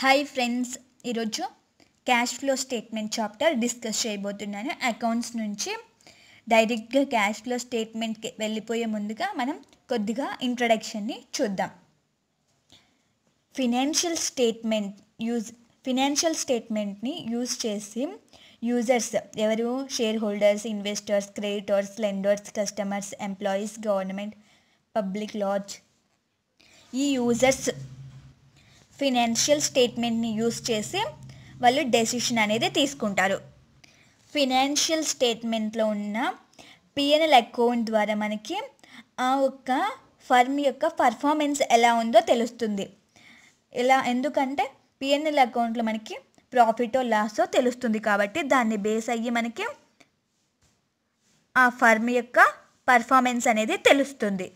Hi friends ఈరోజు cash flow statement chapter discuss చేయబోతున్నాను accounts నుంచి డైరెక్ట్గా క్యాష్ ఫ్లో స్టేట్మెంట్కి వెళ్ళిపోయే ముందుగా మనం కొద్దిగా ఇంట్రడక్షన్ని చూద్దాం ఫినాన్షియల్ స్టేట్మెంట్ యూజ్ ఫినాన్షియల్ స్టేట్మెంట్ని యూజ్ చేసి యూజర్స్ ఎవరు share holders investors creditors lenders customers employees government public large ఈ యూజర్స్ ఫినాన్షియల్ స్టేట్మెంట్ని యూస్ చేసి వాళ్ళు డెసిషన్ అనేది తీసుకుంటారు ఫినాన్షియల్ స్టేట్మెంట్లో ఉన్న పిఎన్ఎల్ అకౌంట్ ద్వారా మనకి ఆ యొక్క ఫర్మ్ యొక్క పర్ఫార్మెన్స్ ఎలా ఉందో తెలుస్తుంది ఎలా ఎందుకంటే పిఎన్ఎల్ అకౌంట్లో మనకి ప్రాఫిటో లాసో తెలుస్తుంది కాబట్టి దాన్ని బేస్ అయ్యి మనకి ఆ ఫర్మ్ యొక్క పర్ఫార్మెన్స్ అనేది తెలుస్తుంది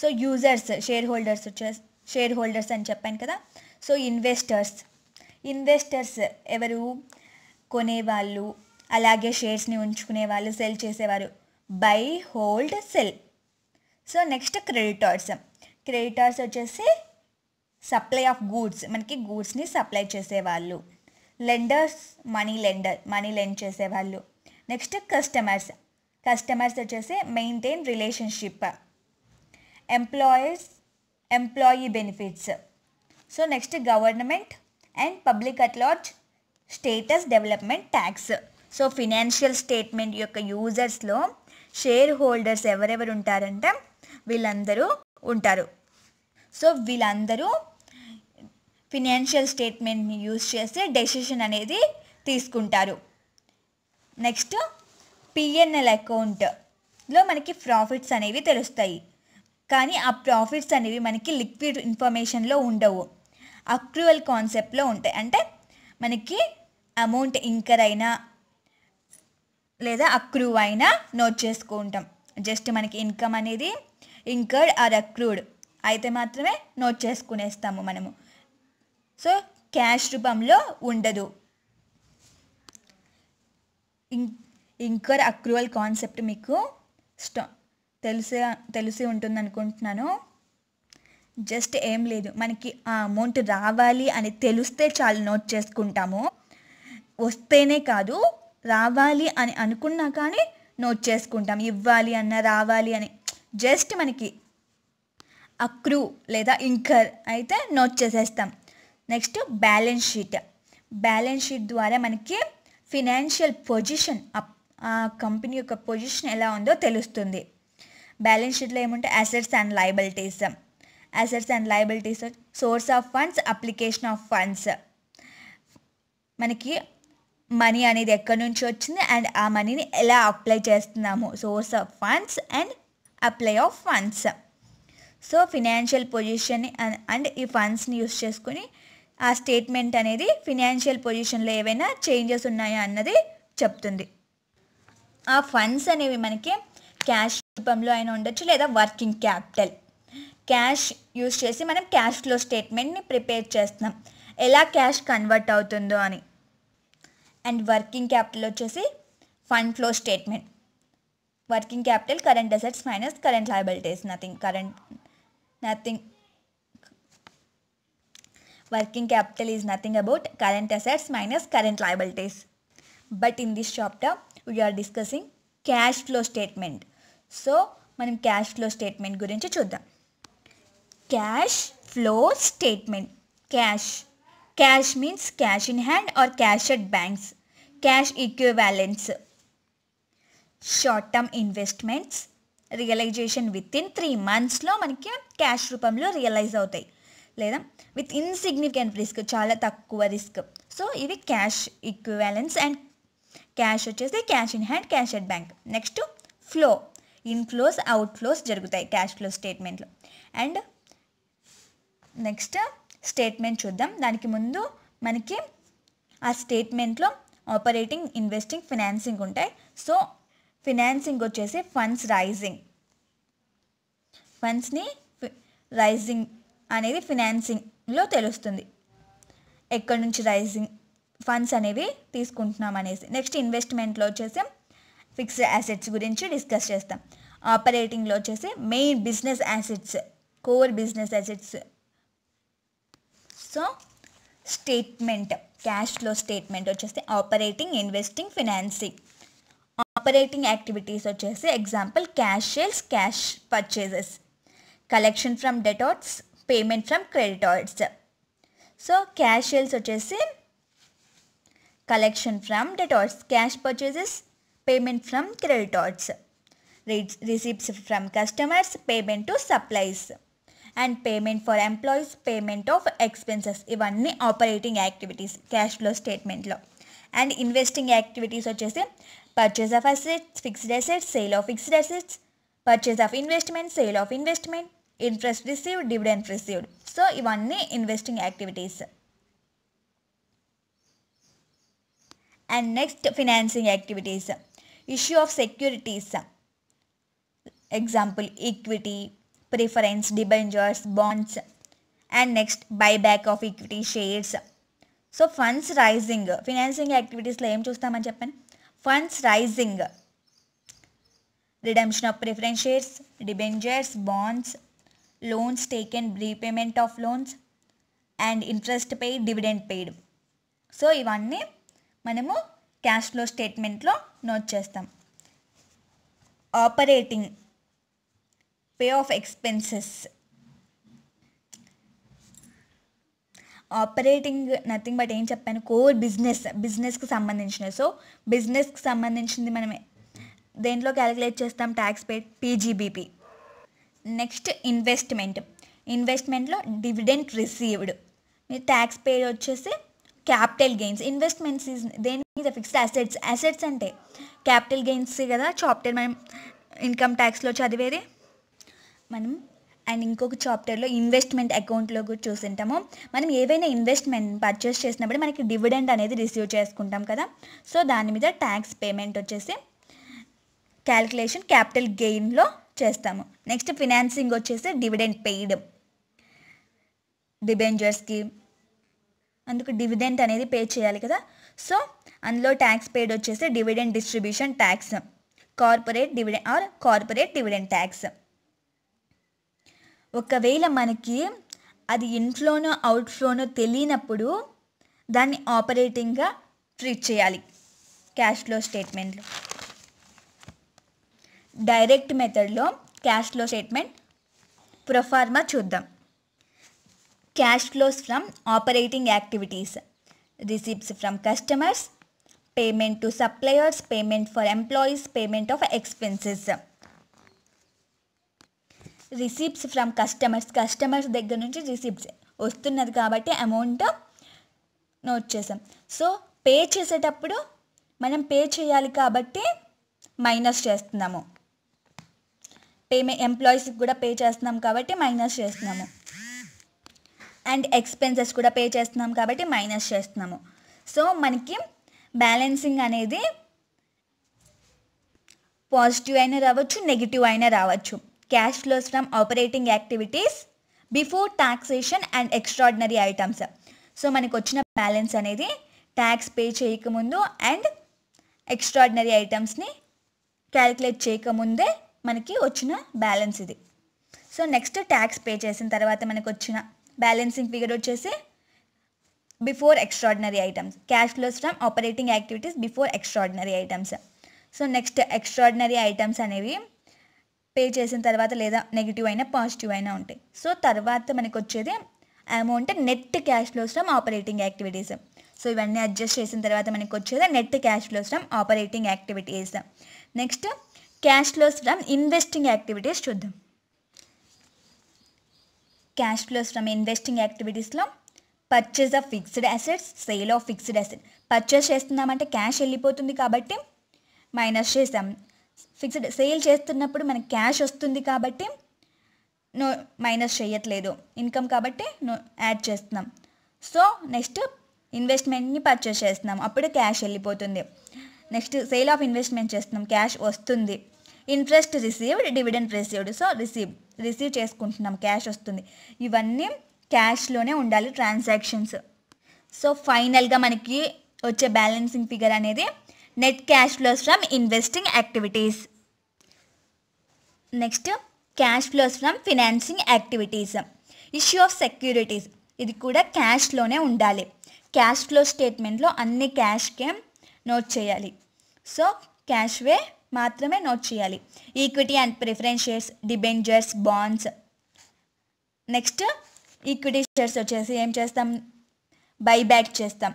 సో యూజర్స్ షేర్ హోల్డర్స్ వచ్చేసి షేర్ హోల్డర్స్ అని చెప్పాను కదా సో ఇన్వెస్టర్స్ ఇన్వెస్టర్స్ ఎవరు కొనేవాళ్ళు అలాగే షేర్స్ని ఉంచుకునే వాళ్ళు సెల్ చేసేవారు buy hold sell so next creditors creditors వచ్చేసి సప్లై ఆఫ్ గూడ్స్ మనకి గూడ్స్ని సప్లై చేసేవాళ్ళు lenders money lender money lend చేసేవాళ్ళు నెక్స్ట్ కస్టమర్స్ కస్టమర్స్ వచ్చేసి maintain relationship employees employee benefits so next government and public at large status development tax so financial statement యొక్క యూజర్స్లో share holders ఎవరెవరు ఉంటారంటే వీళ్ళందరూ ఉంటారు సో వీళ్ళందరూ ఫినాన్షియల్ స్టేట్మెంట్ని యూజ్ చేస్తే డెసిషన్ అనేది తీసుకుంటారు నెక్స్ట్ పిఎన్ఎల్ అకౌంట్లో మనకి ప్రాఫిట్స్ అనేవి తెలుస్తాయి కానీ ఆ ప్రాఫిట్స్ అనేవి మనకి లిక్విడ్ ఇన్ఫర్మేషన్లో ఉండవు అక్రూవల్ కాన్సెప్ట్లో ఉంటాయి అంటే మనకి అమౌంట్ ఇంకర్ అయినా లేదా అక్రూవ్ అయినా నోట్ చేసుకుంటాం జస్ట్ మనకి ఇన్కమ్ అనేది ఇంకర్డ్ ఆర్ అక్రూడ్ అయితే మాత్రమే నోట్ చేసుకునేస్తాము మనము సో క్యాష్ రూపంలో ఉండదు ఇంకర్ అక్రూవల్ కాన్సెప్ట్ మీకు స్టా తెలిసి తెలిసి ఉంటుంది అనుకుంటున్నాను జస్ట్ ఏం లేదు మనకి ఆ అమౌంట్ రావాలి అని తెలిస్తే చాలు నోట్ చేసుకుంటాము వస్తేనే కాదు రావాలి అని అనుకున్నా కానీ నోట్ చేసుకుంటాం ఇవ్వాలి అన్న రావాలి అని జస్ట్ మనకి అక్రూ లేదా ఇంకర్ అయితే నోట్ చేసేస్తాం next balance sheet balance sheet ద్వారా మనకి ఫినాన్షియల్ పొజిషన్ ఆ కంపెనీ యొక్క పొజిషన్ ఎలా ఉందో తెలుస్తుంది బ్యాలెన్స్ షీట్లో ఏముంటే assets and liabilities assets and liabilities source of funds application of funds మనకి మనీ అనేది ఎక్కడి నుంచి వచ్చింది అండ్ ఆ మనీని ఎలా అప్లై చేస్తున్నాము source of funds and apply of funds so financial position and ఈ ఫండ్స్ని యూస్ చేసుకుని ఆ స్టేట్మెంట్ అనేది ఫినాన్షియల్ పొజిషన్లో ఏవైనా చేంజెస్ ఉన్నాయా అన్నది చెప్తుంది ఆ ఫండ్స్ అనేవి మనకి క్యాష్ రూపంలో అయినా ఉండొచ్చు లేదా వర్కింగ్ క్యాపిటల్ క్యాష్ యూస్ చేసి మనం క్యాష్ ఫ్లో స్టేట్మెంట్ని ప్రిపేర్ చేస్తున్నాం ఎలా క్యాష్ కన్వర్ట్ అవుతుందో అని అండ్ వర్కింగ్ క్యాపిటల్ వచ్చేసి fund flow statement working capital current assets minus current liabilities nothing current nothing working capital is nothing about current assets minus current liabilities but in this chapter we are discussing cash flow statement so మనం cash flow statement గురించి చూద్దాం cash flow statement cash cash means cash in hand or cash at banks cash equivalents short term investments realization within three మంత్స్లో మనకి cash రూపంలో realise అవుతాయి లేదా with insignificant risk చాలా తక్కువ రిస్క్ సో ఇవి క్యాష్ ఈక్వివాలెన్స్ అండ్ క్యాష్ వచ్చేసి cash in hand cash at bank next flow inflows outflows జరుగుతాయి క్యాష్ ఫ్లో స్టేట్మెంట్లో అండ్ నెక్స్ట్ స్టేట్మెంట్ చూద్దాం దానికి ముందు మనకి ఆ స్టేట్మెంట్లో ఆపరేటింగ్ ఇన్వెస్టింగ్ ఫినాన్సింగ్ ఉంటాయి సో ఫినాన్సింగ్ వచ్చేసి ఫండ్స్ రైజింగ్ ఫండ్స్ని రైజింగ్ అనేది ఫినాన్సింగ్లో తెలుస్తుంది ఎక్కడి నుంచి రైజింగ్ ఫండ్స్ అనేవి తీసుకుంటున్నాం అనేసి నెక్స్ట్ ఇన్వెస్ట్మెంట్లో వచ్చేసి ఫిక్స్డ్ యాసెట్స్ గురించి డిస్కస్ చేస్తాం ఆపరేటింగ్లో వచ్చేసి main business assets core business assets so statement cash flow statement వచ్చేసి operating investing financing operating activities వచ్చేసి example cash sales cash purchases collection from debtors payment from creditors so cash sales వచ్చేసి collection from debtors cash purchases payment from creditors, receipts from customers, payment to suppliers, and payment for employees, payment of expenses, even operating activities, cash flow statement law and investing activities such as purchase of assets, fixed assets, sale of fixed assets, purchase of investment, sale of investment, interest received, dividend received. So, even investing activities. And next, financing activities. Issue of securities example equity preference debentures bonds and next buyback of equity shares so funds raising financing యాక్టివిటీస్లో ఏం చూస్తామని చెప్పాను funds raising redemption of preference shares debentures bonds loans taken repayment of loans and interest paid dividend paid so ఇవన్నీ మనము cash flow స్టేట్మెంట్లో note చేస్తాం operating pay of expenses operating nothing but ఏం చెప్పాను కోర్ బిజినెస్ బిజినెస్కి సంబంధించిన so బిజినెస్కి సంబంధించింది మనం దేంట్లో క్యాలిక్యులేట్ చేస్తాం tax paid PGBP next investment ఇన్వెస్ట్మెంట్లో డివిడెంట్ రిసీవ్డ్ మీ ట్యాక్స్ పేడ్ వచ్చేసి క్యాపిటల్ గెయిన్స్ ఇన్వెస్ట్మెంట్స్ దేని మీద ఫిక్స్డ్ అసెట్స్ అసెట్స్ అంటే క్యాపిటల్ గెయిన్స్ కదా చాప్టర్ మనం ఇన్కమ్ ట్యాక్స్లో చదివేది మనం అండ్ ఇంకొక చాప్టర్లో ఇన్వెస్ట్మెంట్ అకౌంట్లో కూడా చూసింటాము మనం ఏవైనా ఇన్వెస్ట్మెంట్ పర్చేస్ చేసినప్పుడు మనకి డివిడెండ్ అనేది రిసీవ్ చేసుకుంటాం కదా సో దాని మీద ట్యాక్స్ పేమెంట్ వచ్చేసి క్యాల్కులేషన్ క్యాపిటల్ గెయిన్లో చేస్తాము నెక్స్ట్ ఫినాన్సింగ్ వచ్చేసి డివిడెండ్ పెయిడ్ డిబెంజర్స్కి అందుకు డివిడెంట్ అనేది పే చేయాలి కదా సో అందులో ట్యాక్స్ పేడ్ వచ్చేసి dividend distribution tax corporate dividend or corporate dividend tax ఒకవేళ మనకి అది ఇన్ఫ్లోనో అవుట్ఫ్లోనో తెలియనప్పుడు దాన్ని ఆపరేటింగ్గా ట్రీట్ చేయాలి క్యాష్ ఫ్లో స్టేట్మెంట్లో డైరెక్ట్ మెథడ్లో క్యాష్ ఫ్లో స్టేట్మెంట్ ప్రొఫార్మా చూద్దాం cash flows from operating activities receipts from customers payment to suppliers payment for employees payment of expenses receipts from customers customers దగ్గర నుంచి రిసీప్ట్స్ వస్తున్నది కాబట్టి అమౌంట్ నోట్ చేసాం so pay చేసేటప్పుడు మనం pay చేయాలి కాబట్టి మైనస్ చేస్తున్నాము పేమెంట్ ఎంప్లాయీస్కి కూడా పే చేస్తున్నాం కాబట్టి మైనస్ చేస్తున్నాము అండ్ ఎక్స్పెన్సెస్ కూడా పే చేస్తున్నాం కాబట్టి మైనస్ చేస్తున్నాము సో మనకి బ్యాలెన్సింగ్ అనేది పాజిటివ్ అయినా రావచ్చు నెగిటివ్ అయినా రావచ్చు cash flows from operating activities before taxation and extraordinary items so మనకు వచ్చిన బ్యాలెన్స్ అనేది ట్యాక్స్ పే చేయకముందు అండ్ ఎక్స్ట్రాడినరీ ఐటమ్స్ని క్యాలిక్యులేట్ చేయకముందే మనకి వచ్చిన బ్యాలెన్స్ ఇది సో నెక్స్ట్ ట్యాక్స్ పే చేసిన తర్వాత మనకు వచ్చిన బ్యాలెన్సింగ్ ఫిగర్ వచ్చేసి before extraordinary items cash flows from operating activities before extraordinary items so next extraordinary items అనేవి పే చేసిన తర్వాత లేదా నెగిటివ్ అయినా పాజిటివ్ అయినా ఉంటాయి సో తర్వాత మనకు వచ్చేది amount net cash flows from operating activities so ఇవన్నీ అడ్జస్ట్ చేసిన తర్వాత మనకు వచ్చేది net cash flows from operating activities next cash flows from investing activities చూద్దాం క్యాష్ ఫ్లోస్ ఫ్రమ్ ఇన్వెస్టింగ్ యాక్టివిటీస్లో purchase of fixed assets sale of fixed asset purchase చేస్తున్నామంటే cash వెళ్ళిపోతుంది కాబట్టి మైనస్ చేసాం ఫిక్స్డ్ సేల్ చేస్తున్నప్పుడు మనకి క్యాష్ వస్తుంది కాబట్టి నో మైనస్ చేయట్లేదు ఇన్కమ్ కాబట్టి నో యాడ్ చేస్తున్నాం సో నెక్స్ట్ ఇన్వెస్ట్మెంట్ని పర్చేస్ చేస్తున్నాం అప్పుడు క్యాష్ వెళ్ళిపోతుంది నెక్స్ట్ సేల్ ఆఫ్ ఇన్వెస్ట్మెంట్ చేస్తున్నాం క్యాష్ వస్తుంది interest received dividend received so receive receive చేసుకుంటున్నాం క్యాష్ వస్తుంది ఇవన్నీ క్యాష్లోనే ఉండాలి ట్రాన్సాక్షన్స్ సో ఫైనల్గా మనకి వచ్చే బ్యాలెన్సింగ్ ఫిగర్ అనేది net cash flows from investing activities next cash flows from financing activities issue of securities ఇది కూడా క్యాష్లోనే ఉండాలి క్యాష్ ఫ్లో స్టేట్మెంట్లో అన్ని క్యాష్కే నోట్ చేయాలి సో క్యాష్ వే మాత్రమే నోట్ చేయాలి equity and preference shares debentures bonds next equity shares వచ్చేసి ఏం చేస్తాం బైబ్యాక్ చేస్తాం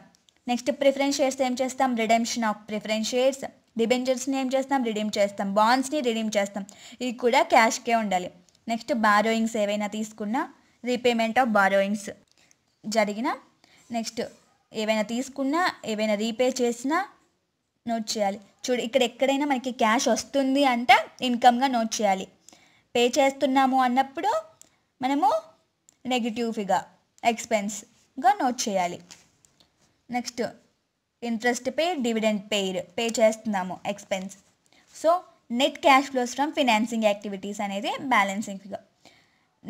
నెక్స్ట్ ప్రిఫరెన్స్ షేర్స్ ఏం చేస్తాం రిడెంప్షన్ ఆఫ్ ప్రిఫరెన్స్ షేర్స్ డిబెంజర్స్ని ఏం చేస్తాం రిడీమ్ చేస్తాం బాండ్స్ని రిడీమ్ చేస్తాం ఇవి కూడా క్యాష్కే ఉండాలి నెక్స్ట్ బారోయింగ్స్ ఏవైనా తీసుకున్నా రీపేమెంట్ ఆఫ్ బారోయింగ్స్ జరిగిన నెక్స్ట్ ఏవైనా తీసుకున్నా ఏవైనా రీపే చేసినా నోట్ చేయాలి చూడు ఇక్కడ ఎక్కడైనా మనకి క్యాష్ వస్తుంది అంటే ఇన్కమ్గా నోట్ చేయాలి పే చేస్తున్నాము అన్నప్పుడు మనము నెగిటివ్ ఫిగర్ ఎక్స్పెన్స్గా నోట్ చేయాలి నెక్స్ట్ ఇంట్రెస్ట్ పే డివిడెండ్ పేర్ పే చేస్తున్నాము expense so net cash flows from financing activities అనేది balancing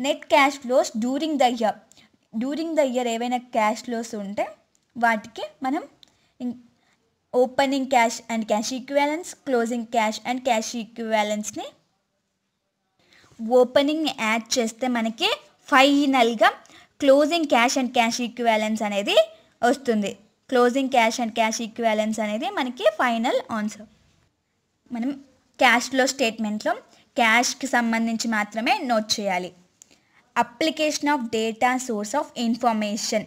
net cash flows during the year during the year ఏవైనా క్యాష్ ఫ్లోస్ ఉంటే వాటికి మనం opening cash and cash equivalents closing cash and cash ఈక్వాలెన్స్ని ఓపెనింగ్ని add చేస్తే మనకి ఫైనల్గా closing cash and cash equivalents అనేది వస్తుంది closing cash and cash equivalents అనేది మనకి ఫైనల్ ఆన్సర్ మనం క్యాష్లో స్టేట్మెంట్లో క్యాష్కి సంబంధించి మాత్రమే నోట్ చేయాలి application of data source of information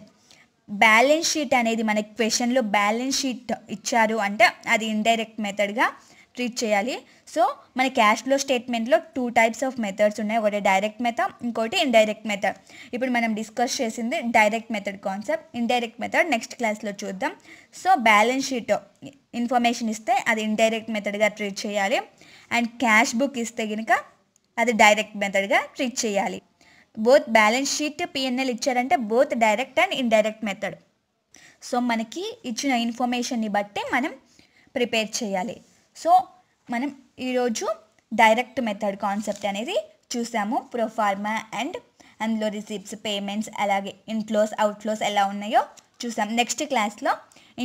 balance sheet అనేది మనకి క్వశ్చన్లో బ్యాలెన్స్ షీట్ ఇచ్చారు అంటే అది ఇండైరెక్ట్ మెథడ్గా ట్రీట్ చేయాలి సో మన క్యాష్ ఫ్లో స్టేట్మెంట్లో టూ టైప్స్ ఆఫ్ మెథడ్స్ ఉన్నాయి ఒకటి డైరెక్ట్ మెథడ్ ఇంకోటి ఇండైరెక్ట్ మెథడ్ ఇప్పుడు మనం డిస్కస్ చేసింది direct method concept indirect method next క్లాస్లో చూద్దాం సో బ్యాలెన్స్ షీట్ ఇన్ఫర్మేషన్ ఇస్తే అది ఇండైరెక్ట్ మెథడ్గా ట్రీట్ చేయాలి అండ్ క్యాష్ బుక్ ఇస్తే కనుక అది డైరెక్ట్ మెథడ్గా ట్రీట్ చేయాలి బోత్ బ్యాలెన్స్ షీట్ పిఎన్ఎల్ ఇచ్చారంటే both direct and indirect method so మనకి ఇచ్చిన ఇన్ఫర్మేషన్ని బట్టి మనం ప్రిపేర్ చేయాలి సో మనం ఈరోజు డైరెక్ట్ మెథడ్ కాన్సెప్ట్ అనేది చూసాము ప్రొఫార్మా అండ్ అందులో రిసిప్ట్స్ పేమెంట్స్ అలాగే ఇన్ఫ్లోస్ అవుట్ఫ్లోస్ ఎలా ఉన్నాయో చూసాం నెక్స్ట్ క్లాస్లో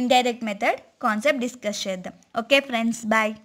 ఇండైరెక్ట్ మెథడ్ కాన్సెప్ట్ డిస్కస్ చేద్దాం ఓకే ఫ్రెండ్స్ బాయ్